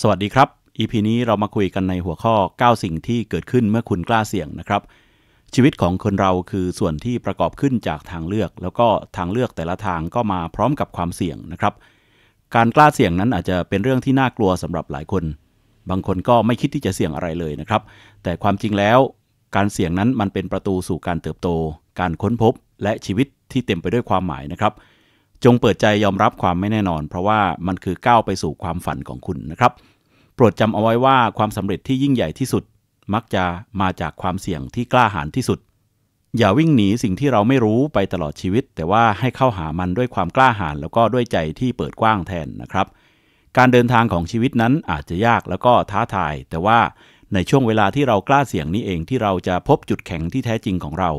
สวัสดีครับ EP นี้เรามาคุยกันในหัวข้อ 9 สิ่งที่เกิดขึ้นเมื่อคุณกล้าเสี่ยงนะครับ ชีวิตของคนเราคือส่วนที่ประกอบขึ้นจากทางเลือก แล้วก็ทางเลือกแต่ละทางก็มาพร้อมกับความเสี่ยงนะครับ การกล้าเสี่ยงนั้นอาจจะเป็นเรื่องที่น่ากลัวสำหรับหลายคน บางคนก็ไม่คิดที่จะเสี่ยงอะไรเลยนะครับ แต่ความจริงแล้ว การเสี่ยงนั้นมันเป็นประตูสู่การเติบโต การค้นพบ และชีวิตที่เต็มไปด้วยความหมายนะครับเจงเปิดใจยอมรับความไม่แน่นอนเพราะว่ามันคือก้าวไปสู่ความฝันของคุณนะครับ โปรดจำเอาไว้ว่าความสำเร็จที่ยิ่งใหญ่ที่สุดมักจะมาจากความเสี่ยงที่กล้าหาญที่สุด อย่าวิ่งหนี สิ่งที่เราไม่รู้ไปตลอดชีวิต แต่ว่าให้เข้าหามันด้วยความกล้าหาญแล้วก็ด้วยใจที่เปิดกว้างแทนนะครับ การเดินทางของชีวิตนั้นอาจจะยากแล้วก็ท้าทาย แต่ว่าในช่วงเวลาที่เรากล้าเสี่ยงนี้เองที่เราจะพบจุดแข็งที่แท้จริงของเรา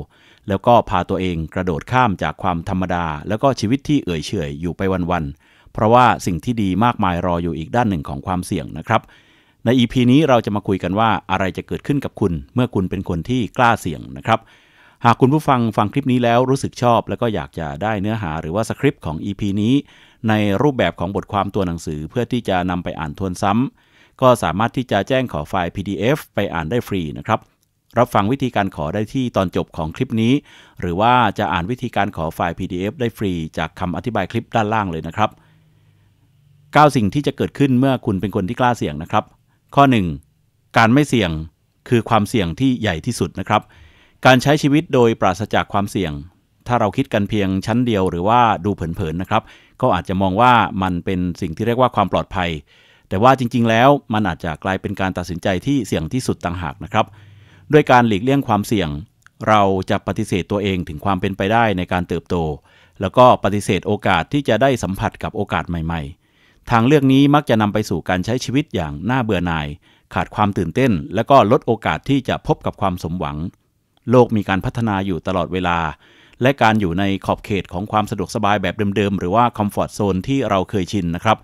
แล้วก็พาตัวเองกระโดดข้ามจากความธรรมดา แล้วก็ชีวิตที่เอื่อยเฉยอยู่ไปวันๆ เพราะว่าสิ่งที่ดีมากมายรออยู่อีกด้านหนึ่งของความเสี่ยงนะครับ ใน EP นี้เราจะมาคุยกันว่าอะไรจะเกิดขึ้นกับคุณ เมื่อคุณเป็นคนที่กล้าเสี่ยงนะครับ หากคุณผู้ฟังฟังคลิปนี้แล้วรู้สึกชอบแล้วก็อยากจะได้เนื้อหาหรือว่าสคริปต์ของ EP นี้ ในรูปแบบของบทความตัวหนังสือเพื่อที่จะนำไปอ่านทวนซ้ำก็สามารถที่จะแจ้งขอไฟล์ PDF ไปอ่านได้ฟรีนะครับรับฟังวิธีการขอได้ที่ตอนจบของคลิปนี้ หรือว่าจะอ่านวิธีการขอไฟล์ PDF ได้ฟรีจากคำอธิบายคลิปด้านล่างเลยนะครับ 9 สิ่งที่จะเกิดขึ้นเมื่อคุณเป็นคนที่กล้าเสี่ยงนะครับ ข้อ 1 การไม่เสี่ยงคือความเสี่ยงที่ใหญ่ที่สุดนะครับ การใช้ชีวิตโดยปราศจากความเสี่ยง ถ้าเราคิดกันเพียงชั้นเดียวหรือว่าดูเผิน ๆ นะครับ ก็อาจจะมองว่ามันเป็นสิ่งที่เรียกว่าความปลอดภัย แต่ว่าจริง ๆ แล้วมันอาจจะกลายเป็นการตัดสินใจที่เสี่ยงที่สุดต่างหากนะครับด้วยการหลีกเลี่ยงความเสี่ยง เราจะปฏิเสธตัวเองถึงความเป็นไปได้ในการเติบโต แล้วก็ปฏิเสธโอกาสที่จะได้สัมผัสกับโอกาสใหม่ ๆ ทางเลือกนี้มักจะนำไปสู่การใช้ชีวิตอย่างน่าเบื่อหน่าย ขาดความตื่นเต้น และก็ลดโอกาสที่จะพบกับความสมหวัง โลกมีการพัฒนาอยู่ตลอดเวลา และการอยู่ในขอบเขตของความสะดวกสบายแบบเดิมๆ หรือว่าคอมฟอร์ทโซนที่เราเคยชินนะครับ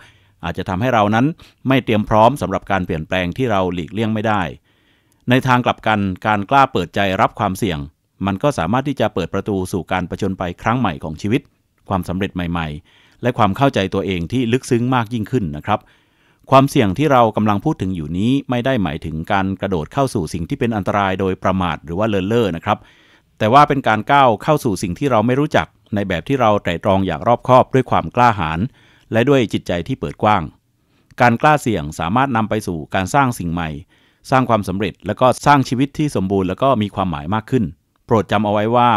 อาจจะทำให้เรานั้นไม่เตรียมพร้อมสำหรับการเปลี่ยนแปลงที่เราหลีกเลี่ยงไม่ได้ในทางกลับกันการกล้าเปิดใจรับความเสี่ยง มันก็สามารถที่จะเปิดประตูสู่การประชนไปครั้งใหม่ของชีวิต ความสำเร็จใหม่ ๆ และความเข้าใจตัวเองที่ลึกซึ้งมากยิ่งขึ้นนะครับ ความเสี่ยงที่เรากำลังพูดถึงอยู่นี้ไม่ได้หมายถึงการกระโดดเข้าสู่สิ่งที่เป็นอันตรายโดยประมาทหรือว่าเลเล่นะครับแต่ว่าเป็นการก้าวเข้าสู่สิ่งที่เราไม่รู้จัก ในแบบที่เราไตรตรองอย่างรอบคอบด้วยความกล้าหาญและด้วยจิตใจที่เปิดกว้าง การกล้าเสี่ยงสามารถนำไปสู่การสร้างสิ่งใหม่สร้างความสำเร็จแล้วก็สร้างชีวิตที่สมบูรณ์แล้วก็มีความหมายมากขึ้น โปรดจำเอาไว้ว่า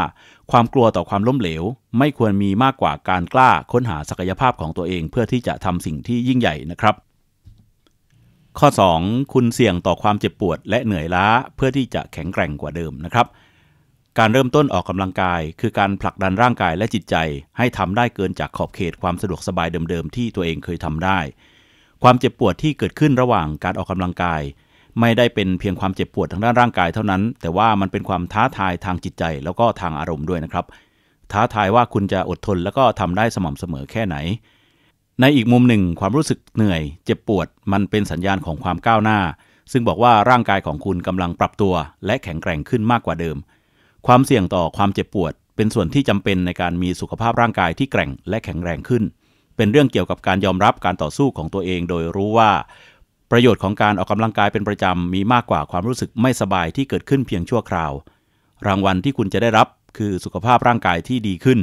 ความกลัวต่อความล้มเหลว ไม่ควรมีมากกว่าการกล้าค้นหาศักยภาพของตัวเอง เพื่อที่จะทำสิ่งที่ยิ่งใหญ่นะครับ ข้อ 2 คุณเสี่ยงต่อความเจ็บปวดและเหนื่อยล้าเพื่อที่จะแข็งแกร่งกว่าเดิมนะครับ การเริ่มต้นออกกำลังกาย คือการผลักดันร่างกายและจิตใจ ให้ทำได้เกินจากขอบเขตความสะดวกสบายเดิมๆที่ตัวเองเคยทำได้ ความเจ็บปวดที่เกิดขึ้นระหว่างการออกกำลังกายไม่ได้เป็นเพียงความเจ็บปวดทางด้านร่างกายเท่านั้น แต่ว่ามันเป็นความท้าทายทางจิตใจแล้วก็ทางอารมณ์ด้วยนะครับ ท้าทายว่าคุณจะอดทนแล้วก็ทำได้สม่ำเสมอแค่ไหน ในอีกมุมหนึ่งความรู้สึกเหนื่อยเจ็บปวดมันเป็นสัญญาณของความก้าวหน้า ซึ่งบอกว่าร่างกายของคุณกำลังปรับตัวและแข็งแกร่งขึ้นมากกว่าเดิม ความเสี่ยงต่อความเจ็บปวด เป็นส่วนที่จำเป็นในการมีสุขภาพร่างกายที่แกร่งและแข็งแรงขึ้น เป็นเรื่องเกี่ยวกับการยอมรับการต่อสู้ของตัวเองโดยรู้ว่าประโยชน์ของการออกกำลังกายเป็นประจำมีมากกว่าความรู้สึกไม่สบายที่เกิดขึ้นเพียงชั่วคราว รางวัลที่คุณจะได้รับคือสุขภาพร่างกายที่ดีขึ้น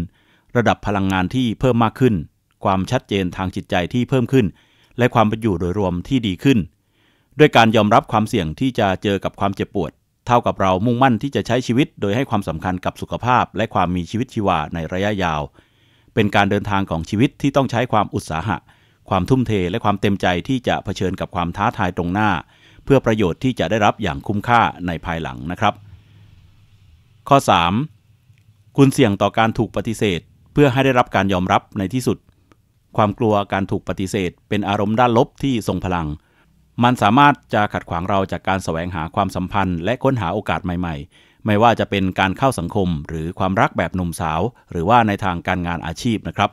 ระดับพลังงานที่เพิ่มมากขึ้น ความชัดเจนทางจิตใจที่เพิ่มขึ้น และความเป็นอยู่โดยรวมที่ดีขึ้น ด้วยการยอมรับความเสี่ยงที่จะเจอกับความเจ็บปวด เท่ากับเรามุ่งมั่นที่จะใช้ชีวิต โดยให้ความสำคัญกับสุขภาพ และความมีชีวิตชีวาในระยะยาว เป็นการเดินทางของชีวิตที่ต้องใช้ความอุตสาหะความทุ่มเทและความเต็มใจที่จะเผชิญกับความท้าทายตรงหน้า เพื่อประโยชน์ที่จะได้รับอย่างคุ้มค่าในภายหลังนะครับ ข้อ 3. คุณเสี่ยงต่อการถูกปฏิเสธ เพื่อให้ได้รับการยอมรับในที่สุด ความกลัวการถูกปฏิเสธ เป็นอารมณ์ด้านลบที่ทรงพลัง มันสามารถจะขัดขวางเรา จากการแสวงหาความสัมพันธ์และค้นหาโอกาสใหม่ ๆ ไม่ว่าจะเป็นการเข้าสังคม หรือความรักแบบหนุ่มสาว หรือว่าในทางการงานอาชีพนะครับ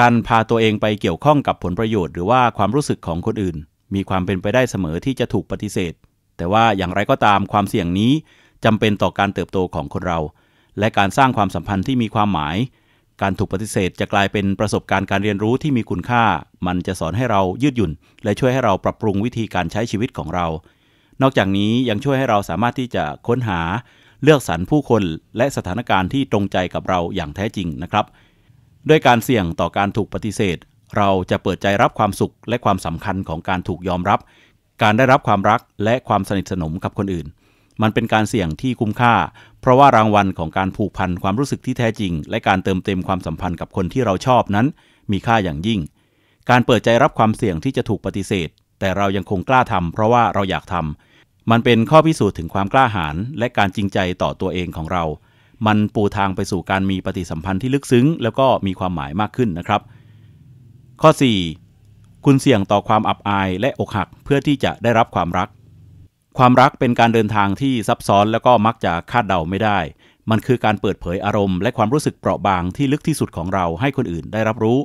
การพาตัวเองไปเกี่ยวข้องกับผลประโยชน์หรือว่าความรู้สึกของคนอื่น มีความเป็นไปได้เสมอที่จะถูกปฏิเสธ แต่ว่าอย่างไรก็ตามความเสี่ยงนี้จำเป็นต่อการเติบโตของคนเรา และการสร้างความสัมพันธ์ที่มีความหมาย การถูกปฏิเสธจะกลายเป็นประสบการณ์การเรียนรู้ที่มีคุณค่า มันจะสอนให้เรายืดหยุ่น และช่วยให้เราปรับปรุงวิธีการใช้ชีวิตของเรา นอกจากนี้ยังช่วยให้เราสามารถที่จะค้นหาเลือกสรรผู้คนและสถานการณ์ที่ตรงใจกับเราอย่างแท้จริงนะครับด้วยการเสี่ยงต่อการถูกปฏิเสธ เราจะเปิดใจรับความสุขและความสำคัญของการถูกยอมรับ การได้รับความรักและความสนิทสนมกับคนอื่น มันเป็นการเสี่ยงที่คุ้มค่า เพราะว่ารางวัลของการผูกพันความรู้สึกที่แท้จริง และการเติมเต็มความสัมพันธ์กับคนที่เราชอบนั้น มีค่าอย่างยิ่ง การเปิดใจรับความเสี่ยงที่จะถูกปฏิเสธ แต่เรายังคงกล้าทำเพราะว่าเราอยากทำมันเป็นข้อพิสูจน์ถึงความกล้าหาญและการจริงใจต่อตัวเองของเรามันปูทางไปสู่การมีปฏิสัมพันธ์ที่ลึกซึ้งแล้วก็มีความหมายมากขึ้นนะครับ ข้อ4คุณเสี่ยงต่อความอับอายและอกหักเพื่อที่จะได้รับความรัก ความรักเป็นการเดินทางที่ซับซ้อนแล้วก็มักจะคาดเดาไม่ได้ มันคือการเปิดเผยอารมณ์และความรู้สึกเปราะบางที่ลึกที่สุดของเรา ให้คนอื่นได้รับรู้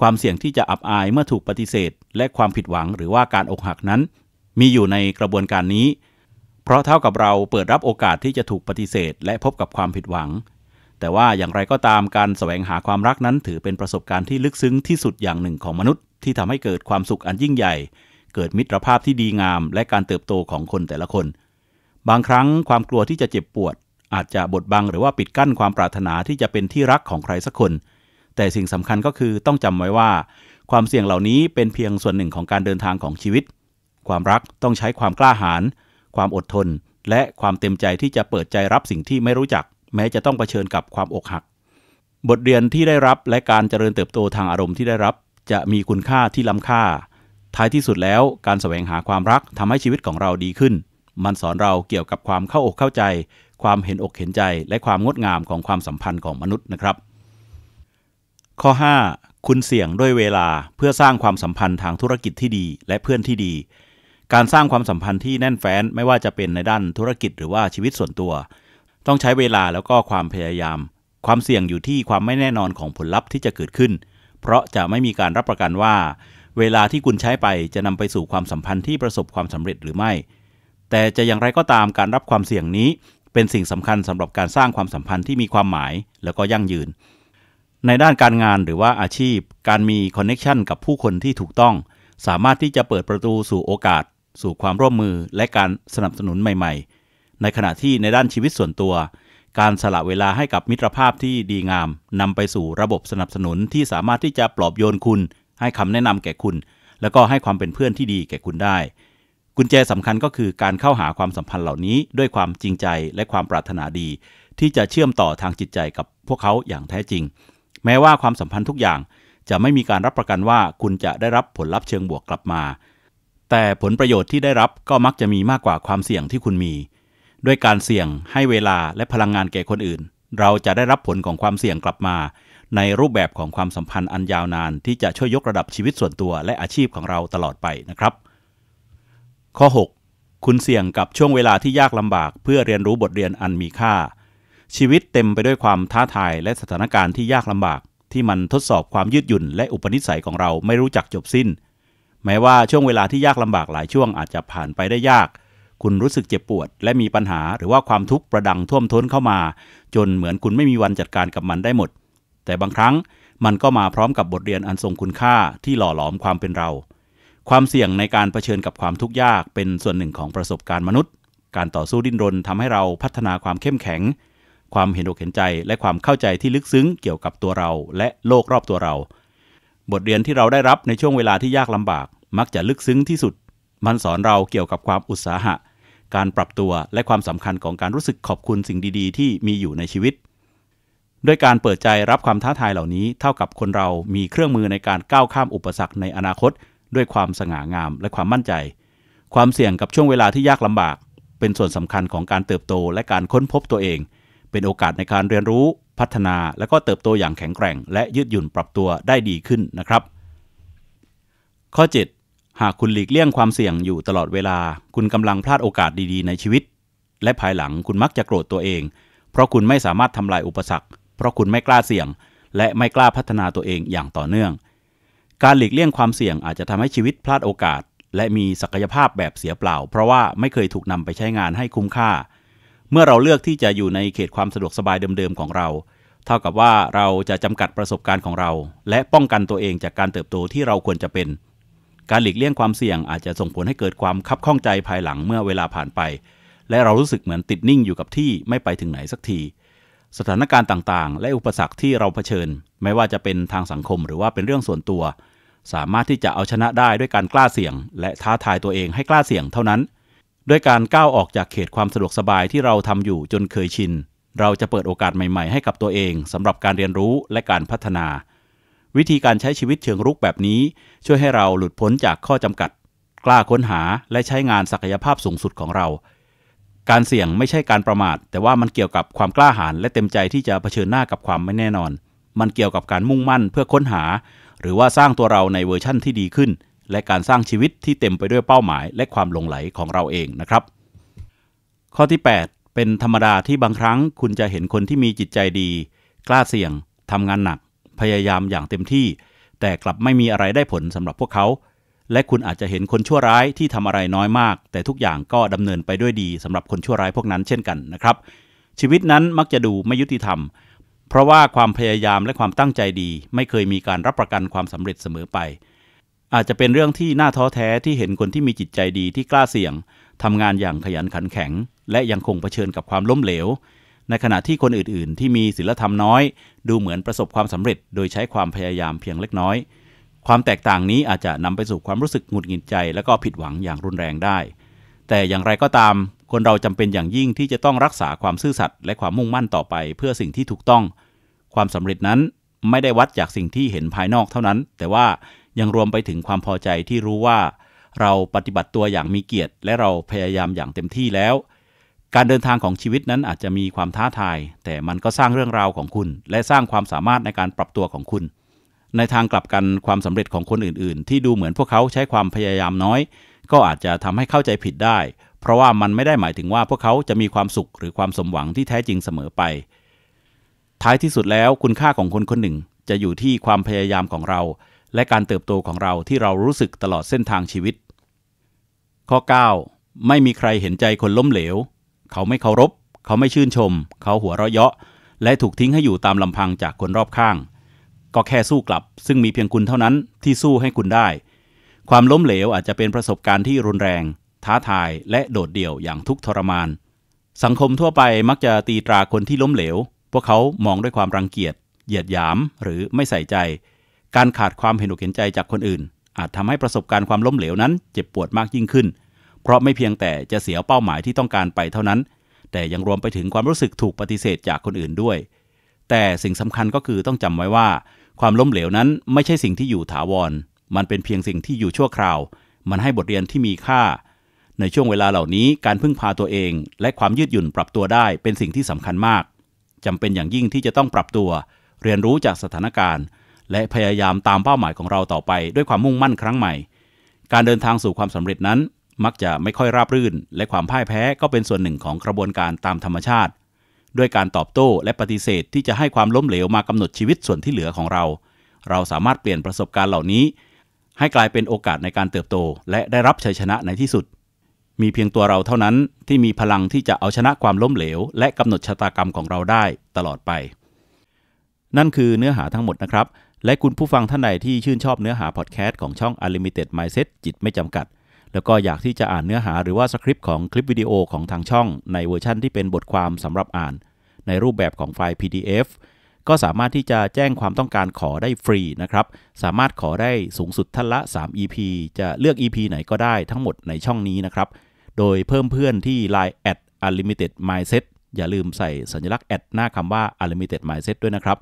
ความเสี่ยงที่จะอับอายเมื่อถูกปฏิเสธ และความผิดหวังหรือว่าการอกหักนั้น มีอยู่ในกระบวนการนี้เพราะเท่ากับเราเปิดรับโอกาสที่จะถูกปฏิเสธ และพบกับความผิดหวัง แต่ว่าอย่างไรก็ตามการแสวงหาความรักนั้นถือเป็นประสบการณ์ที่ลึกซึ้งที่สุดอย่างหนึ่งของมนุษย์ ที่ทำให้เกิดความสุขอันยิ่งใหญ่ เกิดมิตรภาพที่ดีงาม และการเติบโตของคนแต่ละคน บางครั้งความกลัวที่จะเจ็บปวด อาจจะบดบังหรือว่าปิดกั้นความปรารถนาที่จะเป็นที่รักของใครสักคน แต่สิ่งสำคัญก็คือต้องจำไว้ว่า ความเสี่ยงเหล่านี้เป็นเพียงส่วนหนึ่งของการเดินทางของชีวิต ความรักต้องใช้ความกล้าหาญความอดทน และความเต็มใจที่จะเปิดใจรับสิ่งที่ไม่รู้จัก แม้จะต้องเผชิญกับความอกหัก บทเรียนที่ได้รับและการเจริญเติบโตทางอารมณ์ที่ได้รับ จะมีคุณค่าที่ล้ำค่า ท้ายที่สุดแล้วการแสวงหาความรักทำให้ชีวิตของเราดีขึ้น มันสอนเราเกี่ยวกับความเข้าอกเข้าใจ ความเห็นอกเห็นใจ และความงดงามของความสัมพันธ์ของมนุษย์นะครับ ข้อ5คุณเสี่ยงด้วยเวลาเพื่อสร้างความสัมพันธ์ทางธุรกิจที่ดี และเพื่อนที่ดีการสร้างความสัมพันธ์ที่แน่นแฟ้นไม่ว่าจะเป็นในด้านธุรกิจหรือว่าชีวิตส่วนตัว ต้องใช้เวลาแล้วก็ความพยายาม ความเสี่ยงอยู่ที่ความไม่แน่นอนของผลลัพธ์ที่จะเกิดขึ้น เพราะจะไม่มีการรับประกันว่า เวลาที่คุณใช้ไปจะนำไปสู่ความสัมพันธ์ที่ประสบความสำเร็จหรือไม่ แต่จะอย่างไรก็ตามการรับความเสี่ยงนี้เป็นสิ่งสำคัญสำหรับการสร้างความสัมพันธ์ที่มีความหมายแล้วก็ยั่งยืน ในด้านการงานหรือว่าอาชีพ การมีคอนเน็ชันกับผู้คนที่ถูกต้อง สามารถที่จะเปิดประตูสู่โอกาสสู่ความร่วมมือและการสนับสนุนใหม่ๆ ในขณะที่ในด้านชีวิตส่วนตัวการสละเวลาให้กับมิตรภาพที่ดีงามนำไปสู่ระบบสนับสนุนที่สามารถที่จะปลอบโยนคุณให้คำแนะนำแก่คุณ แล้วก็ให้ความเป็นเพื่อนที่ดีแก่คุณได้ กุญแจสำคัญก็คือการเข้าหาความสัมพันธ์เหล่านี้ด้วยความจริงใจและความปรารถนาดี ที่จะเชื่อมต่อทางจิตใจกับพวกเขาอย่างแท้จริง แม้ว่าความสัมพันธ์ทุกอย่างจะไม่มีการรับประกันว่าคุณจะได้รับผลลัพธ์เชิงบวกกลับมาแต่ผลประโยชน์ที่ได้รับก็มักจะมีมากกว่าความเสี่ยงที่คุณมี ด้วยการเสี่ยงให้เวลาและพลังงานแก่คนอื่น เราจะได้รับผลของความเสี่ยงกลับมา ในรูปแบบของความสัมพันธ์อันยาวนานที่จะช่วยยกระดับชีวิตส่วนตัว และอาชีพของเราตลอดไปนะครับ ข้อ6คุณเสี่ยงกับช่วงเวลาที่ยากลำบากเพื่อเรียนรู้บทเรียนอันมีค่า ชีวิตเต็มไปด้วยความท้าทายและสถานการณ์ที่ยากลำบาก ที่มันทดสอบความยืดหยุ่นและอุปนิสัยของเราไม่รู้จักจบสิ้นแม้ว่าช่วงเวลาที่ยากลำบากหลายช่วงอาจจะผ่านไปได้ยาก คุณรู้สึกเจ็บปวดและมีปัญหาหรือว่าความทุกข์ประดังท่วมท้นเข้ามา จนเหมือนคุณไม่มีวันจัดการกับมันได้หมด แต่บางครั้งมันก็มาพร้อมกับบทเรียนอันทรงคุณค่าที่หล่อหลอมความเป็นเรา ความเสี่ยงในการเผชิญกับความทุกข์ยากเป็นส่วนหนึ่งของประสบการณ์มนุษย์ การต่อสู้ดิ้นรนทำให้เราพัฒนาความเข้มแข็ง ความเห็นอกเห็นใจและความเข้าใจที่ลึกซึ้งเกี่ยวกับตัวเราและโลกรอบตัวเรา บทเรียนที่เราได้รับในช่วงเวลาที่ยากลำบากมักจะลึกซึ้งที่สุด มันสอนเราเกี่ยวกับความอุตสาหะ การปรับตัว และความสำคัญของการรู้สึกขอบคุณสิ่งดีๆ ที่มีอยู่ในชีวิต ด้วยการเปิดใจรับความท้าทายเหล่านี้ เท่ากับคนเรามีเครื่องมือในการก้าวข้ามอุปสรรคในอนาคต ด้วยความสง่างามและความมั่นใจ ความเสี่ยงกับช่วงเวลาที่ยากลำบาก เป็นส่วนสำคัญของการเติบโตและการค้นพบตัวเอง เป็นโอกาสในการเรียนรู้ พัฒนาและก็เติบโตอย่างแข็งแกร่ง และยืดหยุ่นปรับตัวได้ดีขึ้นนะครับ ข้อ7หากคุณหลีกเลี่ยงความเสี่ยงอยู่ตลอดเวลา คุณกำลังพลาดโอกาสดีๆ ในชีวิต และภายหลังคุณมักจะโกรธตัวเอง เพราะคุณไม่สามารถทำลายอุปสรรค เพราะคุณไม่กล้าเสี่ยง และไม่กล้าพัฒนาตัวเองอย่างต่อเนื่อง การหลีกเลี่ยงความเสี่ยง อาจจะทำให้ชีวิตพลาดโอกาส และมีศักยภาพแบบเสียเปล่า เพราะว่าไม่เคยถูกนำไปใช้งานให้คุ้มค่า เมื่อเราเลือกที่จะอยู่ในเขตความสะดวกสบายเดิมๆของเรา เท่ากับว่าเราจะจำกัดประสบการณ์ของเรา และป้องกันตัวเองจากการเติบโตที่เราควรจะเป็นการหลีกเลี่ยงความเสี่ยงอาจจะส่งผลให้เกิดความคับข้องใจภายหลังเมื่อเวลาผ่านไป และเรารู้สึกเหมือนติดนิ่งอยู่กับที่ไม่ไปถึงไหนสักที สถานการณ์ต่างๆ และอุปสรรคที่เราเผชิญ ไม่ว่าจะเป็นทางสังคมหรือว่าเป็นเรื่องส่วนตัว สามารถที่จะเอาชนะได้ด้วยการกล้าเสี่ยงและท้าทายตัวเองให้กล้าเสี่ยงเท่านั้น ด้วยการก้าวออกจากเขตความสะดวกสบายที่เราทำอยู่จนเคยชิน เราจะเปิดโอกาสใหม่ๆ ให้กับตัวเองสำหรับการเรียนรู้และการพัฒนาวิธีการใช้ชีวิตเชิงรุกแบบนี้ ช่วยให้เราหลุดพ้นจากข้อจำกัด กล้าค้นหาและใช้งานศักยภาพสูงสุดของเรา การเสี่ยงไม่ใช่การประมาท แต่ว่ามันเกี่ยวกับความกล้าหาญและเต็มใจที่จะเผชิญหน้ากับความไม่แน่นอน มันเกี่ยวกับการมุ่งมั่นเพื่อค้นหา หรือว่าสร้างตัวเราในเวอร์ชั่นที่ดีขึ้น และการสร้างชีวิตที่เต็มไปด้วยเป้าหมาย และความหลงไหลของเราเองนะครับ ข้อที่ 8 เป็นธรรมดาที่บางครั้ง คุณจะเห็นคนที่มีจิตใจดี กล้าเสี่ยงทำงานหนักพยายามอย่างเต็มที่ แต่กลับไม่มีอะไรได้ผลสำหรับพวกเขา และคุณอาจจะเห็นคนชั่วร้ายที่ทำอะไรน้อยมาก แต่ทุกอย่างก็ดำเนินไปด้วยดีสำหรับคนชั่วร้ายพวกนั้นเช่นกันนะครับ ชีวิตนั้นมักจะดูไม่ยุติธรรม เพราะว่าความพยายามและความตั้งใจดีไม่เคยมีการรับประกันความสำเร็จเสมอไป อาจจะเป็นเรื่องที่น่าท้อแท้ที่เห็นคนที่มีจิตใจดีที่กล้าเสี่ยงทำงานอย่างขยันขันแข็ง และยังคงเผชิญกับความล้มเหลวในขณะที่คนอื่น ๆ ที่มีศีลธรรมน้อย ดูเหมือนประสบความสำเร็จ โดยใช้ความพยายามเพียงเล็กน้อย ความแตกต่างนี้อาจจะนำไปสู่ความรู้สึก หงุดหงิดใจ และก็ผิดหวังอย่างรุนแรงได้ แต่อย่างไรก็ตาม คนเราจำเป็นอย่างยิ่งที่จะต้องรักษาความซื่อสัตย์และความมุ่งมั่นต่อไป เพื่อสิ่งที่ถูกต้อง ความสำเร็จนั้นไม่ได้วัดจากสิ่งที่เห็นภายนอกเท่านั้น แต่ว่ายังรวมไปถึงความพอใจที่รู้ว่า เราปฏิบัติตัวอย่างมีเกียรติ และเราพยายามอย่างเต็มที่แล้วการเดินทางของชีวิตนั้นอาจจะมีความท้าทาย แต่มันก็สร้างเรื่องราวของคุณและสร้างความสามารถในการปรับตัวของคุณ ในทางกลับกันความสำเร็จของคนอื่นๆ ที่ดูเหมือนพวกเขาใช้ความพยายามน้อย ก็อาจจะทำให้เข้าใจผิดได้ เพราะว่ามันไม่ได้หมายถึงว่าพวกเขาจะมีความสุขหรือความสมหวังที่แท้จริงเสมอไป ท้ายที่สุดแล้ว คุณค่าของคนคนหนึ่งจะอยู่ที่ความพยายามของเราและการเติบโตของเราที่เรารู้สึกตลอดเส้นทางชีวิต ข้อ9ไม่มีใครเห็นใจคนล้มเหลวเขาไม่เคารพเขาไม่ชื่นชม เขาหัวเราะเยาะและถูกทิ้งให้อยู่ตามลำพังจากคนรอบข้าง ก็แค่สู้กลับ ซึ่งมีเพียงคุณเท่านั้นที่สู้ให้คุณได้ ความล้มเหลวอาจจะเป็นประสบการณ์ที่รุนแรง ท้าทายและโดดเดี่ยวอย่างทุกทรมาน สังคมทั่วไปมักจะตีตราคนที่ล้มเหลว พวกเขามองด้วยความรังเกียจเหยียดหยามหรือไม่ใส่ใจ การขาดความเห็นอกเห็นใจจากคนอื่น อาจทำให้ประสบการณ์ความล้มเหลวนั้น เจ็บปวดมากยิ่งขึ้นเพราะไม่เพียงแต่จะเสียเป้าหมายที่ต้องการไปเท่านั้น แต่ยังรวมไปถึงความรู้สึกถูกปฏิเสธจากคนอื่นด้วย แต่สิ่งสำคัญก็คือต้องจำไว้ว่า ความล้มเหลวนั้นไม่ใช่สิ่งที่อยู่ถาวร มันเป็นเพียงสิ่งที่อยู่ชั่วคราว มันให้บทเรียนที่มีค่า ในช่วงเวลาเหล่านี้การพึ่งพาตัวเอง และความยืดหยุ่นปรับตัวได้ เป็นสิ่งที่สำคัญมาก จำเป็นอย่างยิ่งที่จะต้องปรับตัว เรียนรู้จากสถานการณ์ และพยายามตามเป้าหมายของเราต่อไป ด้วยความมุ่งมั่นครั้งใหม่ การเดินทางสู่ความสำเร็จนั้นมักจะไม่ค่อยราบรื่น และความพ่ายแพ้ก็เป็นส่วนหนึ่งของกระบวนการตามธรรมชาติ ด้วยการตอบโต้และปฏิเสธที่จะให้ความล้มเหลวมากำหนดชีวิตส่วนที่เหลือของเรา เราสามารถเปลี่ยนประสบการณ์เหล่านี้ ให้กลายเป็นโอกาสในการเติบโต และได้รับชัยชนะในที่สุด มีเพียงตัวเราเท่านั้น ที่มีพลังที่จะเอาชนะความล้มเหลว และกำหนดชะตากรรมของเราได้ ตลอดไป นั่นคือเนื้อหาทั้งหมดนะครับและคุณผู้ฟังท่านใดที่ชื่นชอบเนื้อหาพอดแคสต์ของช่อง Unlimited Mindset จิตไม่จำกัดแล้วก็อยากที่จะอ่านเนื้อหาหรือว่าสคริปต์ของคลิปวิดีโอของทางช่อง ในเวอร์ชั่นที่เป็นบทความสำหรับอ่าน ในรูปแบบของไฟล์ PDF ก็สามารถที่จะแจ้งความต้องการขอได้ฟรีนะครับ สามารถขอได้สูงสุดท่านละ 3 EP จะเลือก EP ไหนก็ได้ทั้งหมดในช่องนี้นะครับ โดยเพิ่มเพื่อนที่ Line at unlimited mindset อย่าลืมใส่สัญลักษณ์แอดหน้าคำว่า unlimited mindset ด้วยนะครับ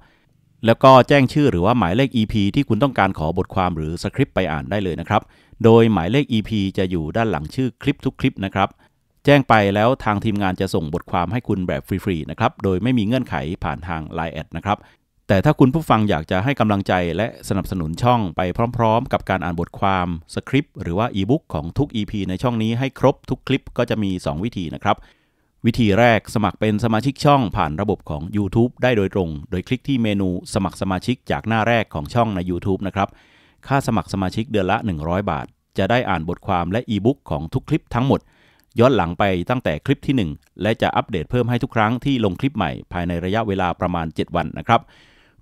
แล้วก็แจ้งชื่อหรือว่าหมายเลข EP ที่คุณต้องการขอบทความหรือสคริปต์ไปอ่านได้เลยนะครับ โดยหมายเลข EP จะอยู่ด้านหลังชื่อคลิปทุกคลิปนะครับ แจ้งไปแล้วทางทีมงานจะส่งบทความให้คุณแบบฟรีๆนะครับ โดยไม่มีเงื่อนไขผ่านทาง l i น์แอดนะครับ แต่ถ้าคุณผู้ฟังอยากจะให้กำลังใจและสนับสนุนช่องไปพร้อมๆ กับการอ่านบทความสคริปต์หรือว่าอีบุ๊กของทุก EP ในช่องนี้ให้ครบทุกคลิปก็จะมี 2 วิธีนะครับวิธีแรกสมัครเป็นสมาชิกช่องผ่านระบบของ YouTube ได้โดยตรง โดยคลิกที่เมนูสมัครสมาชิกจากหน้าแรกของช่องใน YouTube นะครับค่าสมัครสมาชิกเดือนละ 100 บาท จะได้อ่านบทความและอีบุ๊กของทุกคลิปทั้งหมด ย้อนหลังไปตั้งแต่คลิปที่ 1 และจะอัปเดตเพิ่มให้ทุกครั้งที่ลงคลิปใหม่ ภายในระยะเวลาประมาณ 7 วันนะครับ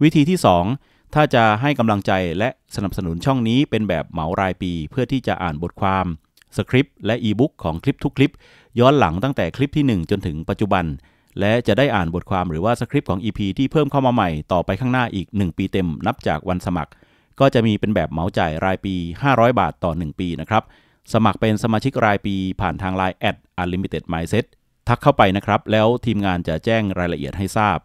วิธีที่ 2 ถ้าจะให้กำลังใจและสนับสนุนช่องนี้เป็นแบบเหมารายปีเพื่อที่จะอ่านบทความสคริปต์และอีบุ๊กของคลิปทุกคลิป ย้อนหลังตั้งแต่คลิปที่ 1 จนถึงปัจจุบัน และจะได้อ่านบทความหรือว่าสคริปต์ของ EP ที่เพิ่มเข้ามาใหม่ต่อไปข้างหน้าอีก 1 ปีเต็มนับจากวันสมัคร ก็จะมีเป็นแบบเหมาจ่ายรายปี 500 บาทต่อ 1 ปีนะครับสมัครเป็นสมาชิกรายปีผ่านทางไลน์ at unlimited mindset ทักเข้าไปนะครับ แล้วทีมงานจะแจ้งรายละเอียดให้ทราบ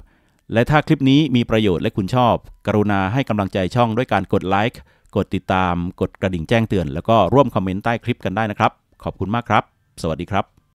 และถ้าคลิปนี้มีประโยชน์และคุณชอบ กรุณาให้กำลังใจช่องด้วยการกดไลค์กดติดตามกดกระดิ่งแจ้งเตือนแล้วก็ร่วมคอมเมนต์ใต้คลิปกันได้นะครับ ขอบคุณมากครับ สวัสดีครับ